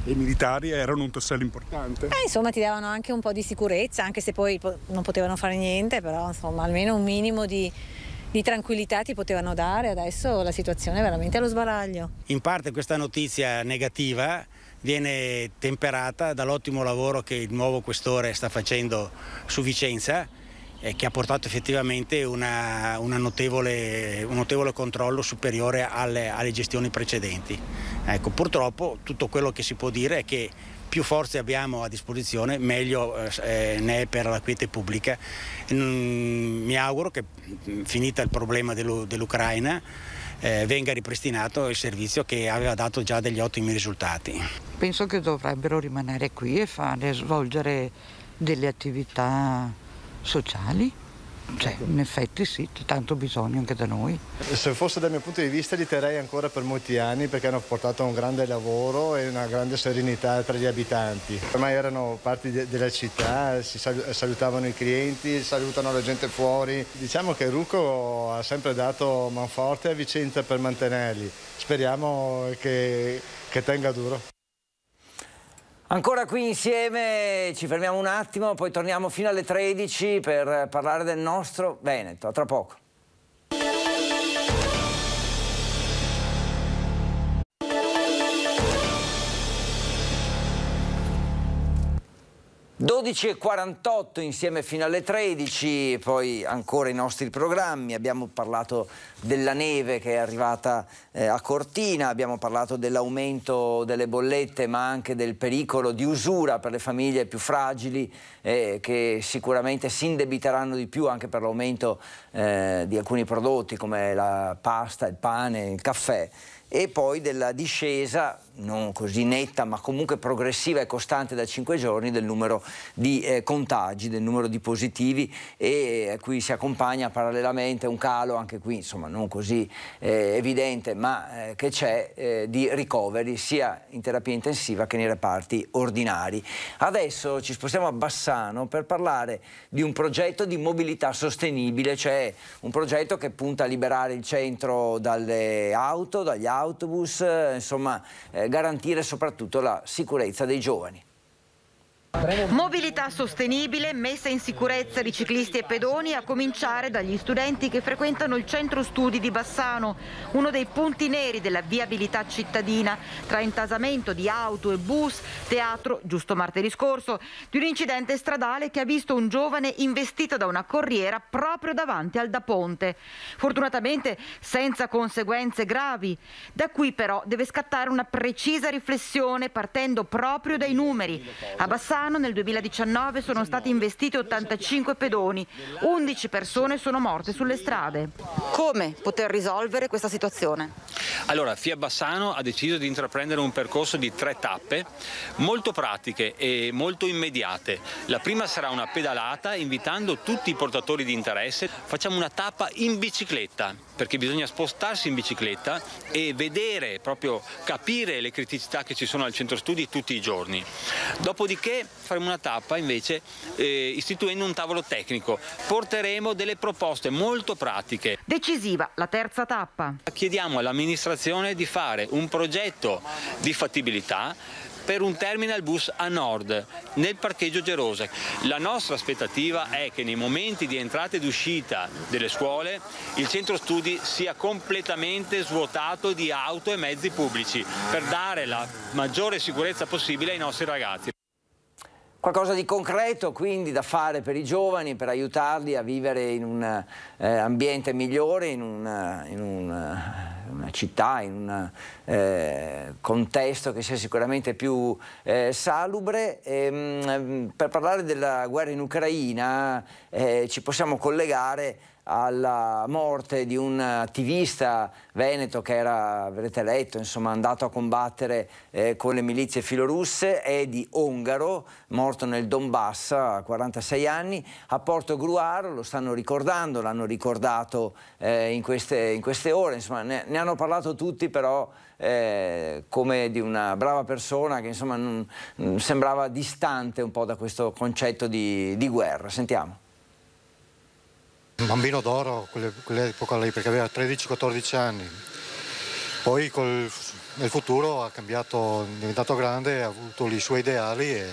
I militari erano un tassello importante. Eh, insomma, ti davano anche un po' di sicurezza, anche se poi non potevano fare niente, però insomma, almeno un minimo di, di tranquillità ti potevano dare, adesso la situazione è veramente allo sbaraglio. In parte questa notizia negativa viene temperata dall'ottimo lavoro che il nuovo questore sta facendo su Vicenza eh, che ha portato effettivamente una, una notevole, un notevole controllo superiore alle, alle gestioni precedenti. Ecco, purtroppo tutto quello che si può dire è che più forze abbiamo a disposizione, meglio eh, eh ne è per la quiete pubblica. Mm, mi auguro che mm, finita il problema dell'Ucraina eh, venga ripristinato il servizio che aveva dato già degli ottimi risultati. Penso che dovrebbero rimanere qui e fare, svolgere delle attività sociali. Cioè, ecco. in effetti sì, c'è tanto bisogno anche da noi. Se fosse dal mio punto di vista li terrei ancora per molti anni perché hanno portato a un grande lavoro e una grande serenità tra gli abitanti. Ormai erano parti de della città, si sal salutavano i clienti, salutano la gente fuori. Diciamo che Rucco ha sempre dato manforte a Vicenza per mantenerli. Speriamo che, che tenga duro. Ancora qui insieme, ci fermiamo un attimo, poi torniamo fino alle 13 per parlare del nostro Veneto. A tra poco. 12.48 insieme fino alle 13, poi ancora i nostri programmi, abbiamo parlato della neve che è arrivata eh, a Cortina, abbiamo parlato dell'aumento delle bollette ma anche del pericolo di usura per le famiglie più fragili eh, che sicuramente si indebiteranno di più anche per l'aumento eh, di alcuni prodotti come la pasta, il pane, il caffè e poi della discesa non così netta ma comunque progressiva e costante da cinque giorni del numero di eh, contagi, del numero di positivi e a eh, cui si accompagna parallelamente un calo anche qui insomma non così eh, evidente ma eh, che c'è eh, di ricoveri sia in terapia intensiva che nei reparti ordinari. Adesso ci spostiamo a Bassano per parlare di un progetto di mobilità sostenibile, cioè un progetto che punta a liberare il centro dalle auto, dagli autobus, eh, insomma eh, garantire soprattutto la sicurezza dei giovani. Mobilità sostenibile, messa in sicurezza di ciclisti e pedoni, a cominciare dagli studenti che frequentano il centro studi di Bassano, uno dei punti neri della viabilità cittadina, tra intasamento di auto e bus, teatro, giusto martedì scorso, di un incidente stradale che ha visto un giovane investito da una corriera proprio davanti al Daponte. Fortunatamente senza conseguenze gravi. Da qui però deve scattare una precisa riflessione partendo proprio dai numeri. A Bassano Milano nel 2019 sono stati investiti 85 pedoni, 11 persone sono morte sulle strade. Come poter risolvere questa situazione? Allora, Fiat Bassano ha deciso di intraprendere un percorso di tre tappe molto pratiche e molto immediate. La prima sarà una pedalata invitando tutti i portatori di interesse. Facciamo una tappa in bicicletta perché bisogna spostarsi in bicicletta e vedere, proprio capire le criticità che ci sono al centro studi tutti i giorni. Dopodiché faremo una tappa invece eh, istituendo un tavolo tecnico. Porteremo delle proposte molto pratiche. Decisiva la terza tappa. Chiediamo all'amministrazione di fare un progetto di fattibilità per un terminal bus a nord, nel parcheggio Gerosa. La nostra aspettativa è che nei momenti di entrata ed uscita delle scuole il centro studi sia completamente svuotato di auto e mezzi pubblici per dare la maggiore sicurezza possibile ai nostri ragazzi. Qualcosa di concreto quindi da fare per i giovani, per aiutarli a vivere in un eh, ambiente migliore, in, una, in un eh, una città, in un eh, contesto che sia sicuramente più eh, salubre. E, ehm, mh, per parlare della guerra in Ucraina eh, ci possiamo collegare alla morte di un attivista veneto che era, avrete letto, insomma, andato a combattere eh, con le milizie filorusse, è di Ongaro, morto nel Donbass a 46 anni, a Porto Gruaro, lo stanno ricordando, l'hanno ricordato eh, in, queste, in, queste, ore, insomma, ne, ne hanno parlato tutti però eh, come di una brava persona che insomma, non, mm, sembrava distante un po' da questo concetto di, di guerra. Sentiamo. Un bambino d'oro quell'epoca lì perché aveva 13-14 anni. Poi col, nel futuro ha cambiato, è diventato grande, ha avuto i suoi ideali e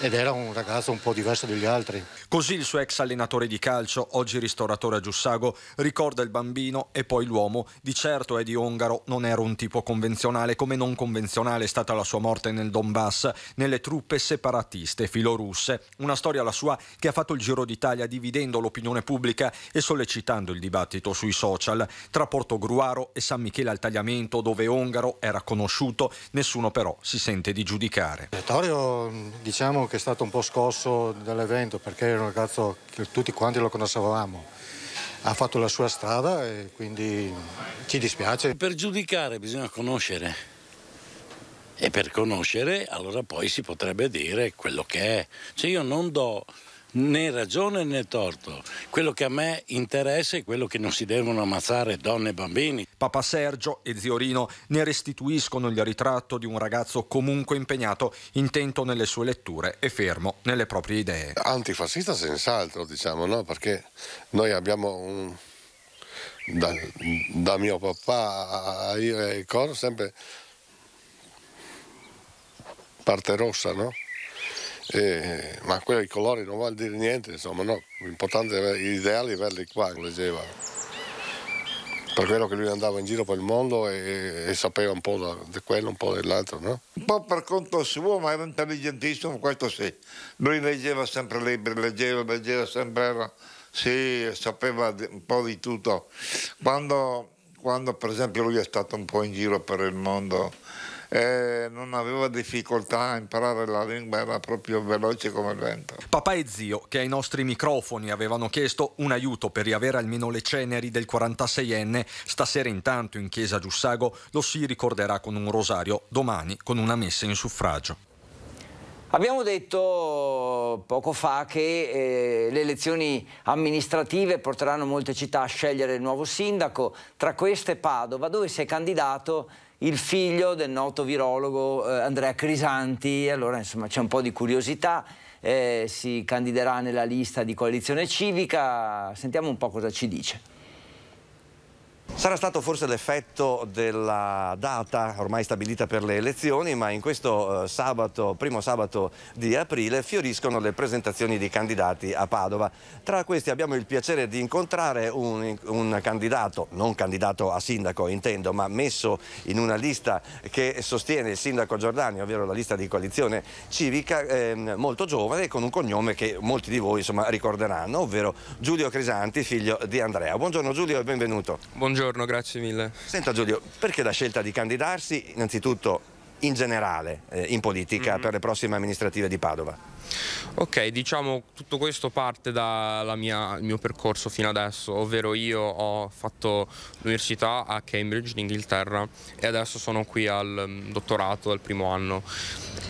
ed era un ragazzo un po' diverso dagli altri. Così il suo ex allenatore di calcio, oggi ristoratore a Giussago, ricorda il bambino e poi l'uomo. Di certo Eddie Ongaro non era un tipo convenzionale, come non convenzionale è stata la sua morte nel Donbass, nelle truppe separatiste filorusse. Una storia la sua che ha fatto il giro d'Italia dividendo l'opinione pubblica e sollecitando il dibattito sui social. Tra Porto Gruaro e San Michele al Tagliamento, dove Ongaro era conosciuto, nessuno però si sente di giudicare. Vittorio, diciamo che è stato un po' scosso dall'evento perché era un ragazzo che tutti quanti lo conoscevamo. Ha fatto la sua strada e quindi ci dispiace. Per giudicare bisogna conoscere e per conoscere allora poi si potrebbe dire quello che è. Cioè io non do né ragione né torto. Quello che a me interessa è quello che non si devono ammazzare donne e bambini. Papa Sergio e zio Rino ne restituiscono il ritratto di un ragazzo comunque impegnato, intento nelle sue letture e fermo nelle proprie idee. Antifascista senz'altro, diciamo, no? perché noi abbiamo un... da, da, mio papà a io e Coro sempre parte rossa, no? eh, ma quello di colori non vuol dire niente, insomma, no, l'importante è avere l'ideale è averli qua, leggeva. Per quello che lui andava in giro per il mondo e, e sapeva un po' di quello, un po' dell'altro, no? Un po' per conto suo, ma era intelligentissimo, questo sì. Lui leggeva sempre libri, leggeva, leggeva sempre, era, sì, sapeva un po' di tutto. Quando, quando, per esempio, lui è stato un po' in giro per il mondo, eh, non aveva difficoltà a imparare la lingua, era proprio veloce come il vento. Papà e zio, che ai nostri microfoni avevano chiesto un aiuto per riavere almeno le ceneri del 46enne, stasera intanto in chiesa Giussago lo si ricorderà con un rosario, domani con una messa in suffragio. Abbiamo detto poco fa che eh, le elezioni amministrative porteranno molte città a scegliere il nuovo sindaco, tra queste Padova, dove si è candidato il figlio del noto virologo eh, Andrea Crisanti, allora insomma c'è un po' di curiosità, eh, si candiderà nella lista di coalizione civica, sentiamo un po' cosa ci dice. Sarà stato forse l'effetto della data ormai stabilita per le elezioni, ma in questo eh, sabato, primo sabato di aprile fioriscono le presentazioni di candidati a Padova. Tra questi abbiamo il piacere di incontrare un, un candidato, non candidato a sindaco intendo, ma messo in una lista che sostiene il sindaco Giordani, ovvero la lista di coalizione civica, eh, molto giovane con un cognome che molti di voi insomma, ricorderanno, ovvero Giulio Crisanti, figlio di Andrea. Buongiorno Giulio e benvenuto. Buongiorno. Buongiorno, grazie mille. Senta Giulio, perché la scelta di candidarsi innanzitutto in generale eh, in politica mm -hmm. per le prossime amministrative di Padova? Ok, diciamo tutto questo parte dal mio percorso fino adesso, ovvero io ho fatto l'università a Cambridge in Inghilterra e adesso sono qui al mm, dottorato, al primo anno.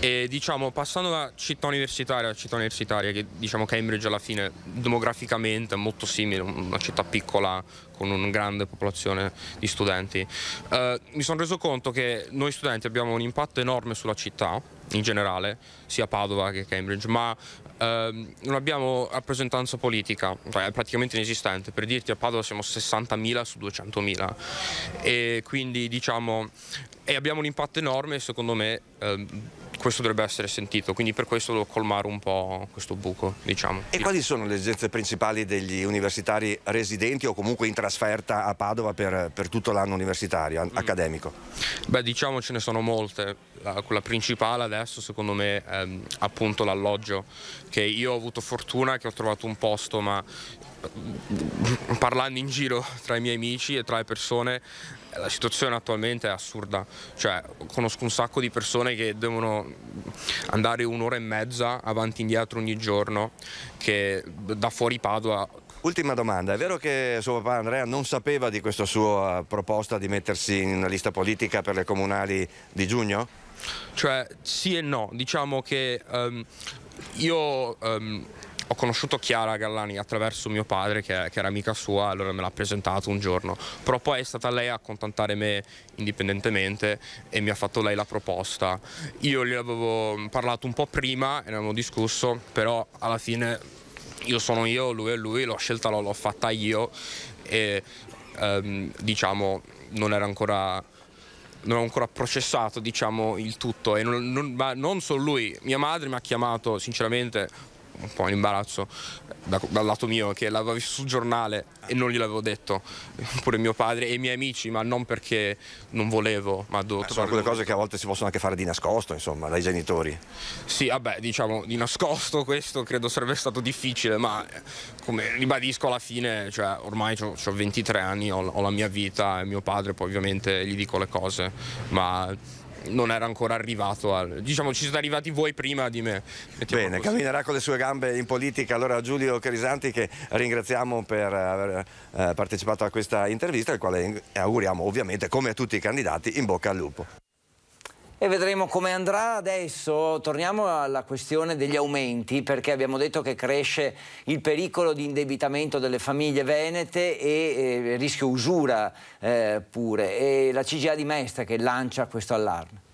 E diciamo passando da città universitaria a città universitaria, che diciamo Cambridge alla fine demograficamente è molto simile, una città piccola con una grande popolazione di studenti, eh, mi sono reso conto che noi studenti abbiamo un impatto enorme sulla città in generale, sia Padova che Cambridge, ma ehm, non abbiamo rappresentanza politica, cioè è praticamente inesistente. Per dirti a Padova siamo 60.000 su 200.000 e quindi diciamo e abbiamo un impatto enorme secondo me ehm, questo dovrebbe essere sentito, quindi per questo devo colmare un po' questo buco, diciamo. E quali sono le esigenze principali degli universitari residenti o comunque in trasferta a Padova per, per tutto l'anno universitario, mm. accademico? Beh, diciamo ce ne sono molte. La, quella principale adesso, secondo me, è mm, appunto l'alloggio, che io ho avuto fortuna che ho trovato un posto, ma mm, mm, parlando in giro tra i miei amici e tra le persone la situazione attualmente è assurda, cioè, conosco un sacco di persone che devono andare un'ora e mezza avanti e indietro ogni giorno, che da fuori Padova Ultima domanda, è vero che suo papà Andrea non sapeva di questa sua proposta di mettersi in una lista politica per le comunali di giugno? Cioè sì e no, diciamo che um, io um, ho conosciuto Chiara Gallani attraverso mio padre che, che era amica sua, allora me l'ha presentato un giorno, però poi è stata lei a contattare me indipendentemente e mi ha fatto lei la proposta. Io gli avevo parlato un po' prima e ne avevamo discusso, però alla fine io sono io, lui è lui, l'ho scelta, l'ho fatta io e ehm, diciamo non era ancora non ho ancora processato diciamo, il tutto, non, non, ma non solo lui, mia madre mi ha chiamato sinceramente un po' un imbarazzo da, dal lato mio che l'avevo visto sul giornale e non gliel'avevo detto, pure mio padre e i miei amici, ma non perché non volevo, ma dovevo eh, Sono quelle cose che a volte si possono anche fare di nascosto, insomma, dai genitori. Sì, vabbè, diciamo di nascosto questo credo sarebbe stato difficile, ma eh, come ribadisco alla fine, cioè ormai ho 23 anni, ho, ho la mia vita e mio padre poi ovviamente gli dico le cose, ma non era ancora arrivato al, diciamo ci siete arrivati voi prima di me Mettiamo bene così. camminerà con le sue gambe in politica allora Giulio Carisanti che ringraziamo per aver eh, partecipato a questa intervista al quale auguriamo ovviamente come a tutti i candidati in bocca al lupo e vedremo come andrà adesso. Torniamo alla questione degli aumenti, perché abbiamo detto che cresce il pericolo di indebitamento delle famiglie venete e eh, rischio usura eh, pure. E la CGA di Mestre che lancia questo allarme.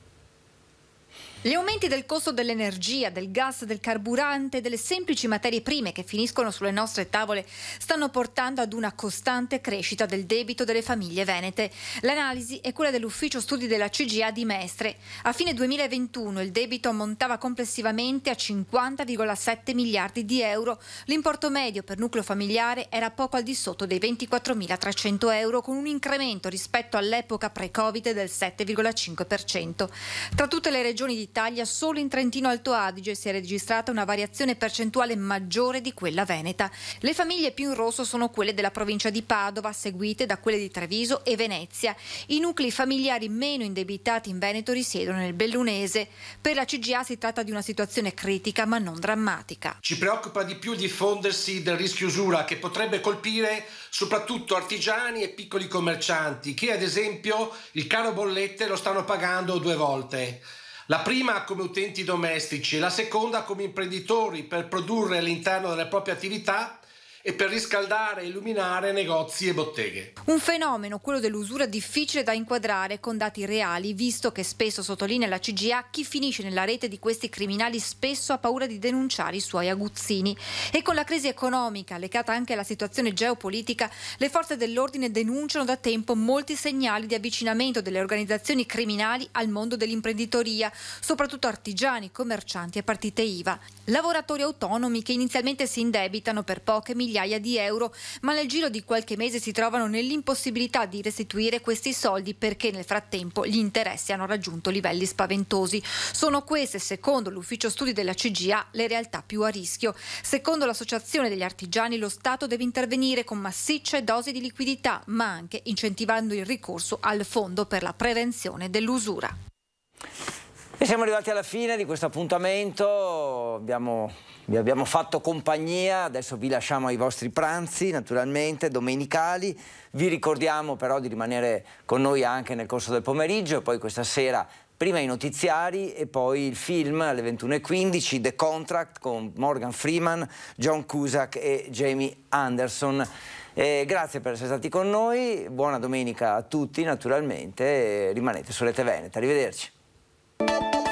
Gli aumenti del costo dell'energia, del gas, del carburante, delle semplici materie prime che finiscono sulle nostre tavole stanno portando ad una costante crescita del debito delle famiglie venete. L'analisi è quella dell'ufficio studi della CGA di Mestre. A fine 2021 il debito ammontava complessivamente a 50,7 miliardi di euro. L'importo medio per nucleo familiare era poco al di sotto dei 24.300 euro con un incremento rispetto all'epoca pre-Covid del 7,5%. Tra tutte le regioni di Italia, solo in Trentino Alto Adige si è registrata una variazione percentuale maggiore di quella veneta. Le famiglie più in rosso sono quelle della provincia di Padova, seguite da quelle di Treviso e Venezia. I nuclei familiari meno indebitati in Veneto risiedono nel Bellunese. Per la CGA si tratta di una situazione critica ma non drammatica. Ci preoccupa di più il diffondersi del rischio usura che potrebbe colpire soprattutto artigiani e piccoli commercianti che ad esempio il caro bollette lo stanno pagando due volte. La prima come utenti domestici, la seconda come imprenditori per produrre all'interno delle proprie attività e per riscaldare e illuminare negozi e botteghe. Un fenomeno, quello dell'usura, difficile da inquadrare con dati reali, visto che spesso, sottolinea la CGA, chi finisce nella rete di questi criminali spesso ha paura di denunciare i suoi aguzzini. E con la crisi economica, legata anche alla situazione geopolitica, le forze dell'ordine denunciano da tempo molti segnali di avvicinamento delle organizzazioni criminali al mondo dell'imprenditoria, soprattutto artigiani, commercianti e partite IVA. Lavoratori autonomi che inizialmente si indebitano per poche migliaia migliaia di euro, ma nel giro di qualche mese si trovano nell'impossibilità di restituire questi soldi perché nel frattempo gli interessi hanno raggiunto livelli spaventosi. Sono queste, secondo l'ufficio studi della CGA, le realtà più a rischio. Secondo l'associazione degli artigiani lo Stato deve intervenire con massicce dosi di liquidità, ma anche incentivando il ricorso al fondo per la prevenzione dell'usura. E siamo arrivati alla fine di questo appuntamento, abbiamo, vi abbiamo fatto compagnia, adesso vi lasciamo ai vostri pranzi naturalmente domenicali, vi ricordiamo però di rimanere con noi anche nel corso del pomeriggio e poi questa sera prima i notiziari e poi il film alle 21.15 The Contract con Morgan Freeman, John Cusack e Jamie Anderson. E grazie per essere stati con noi, buona domenica a tutti naturalmente e rimanete su Rete Veneta, arrivederci. Thank you.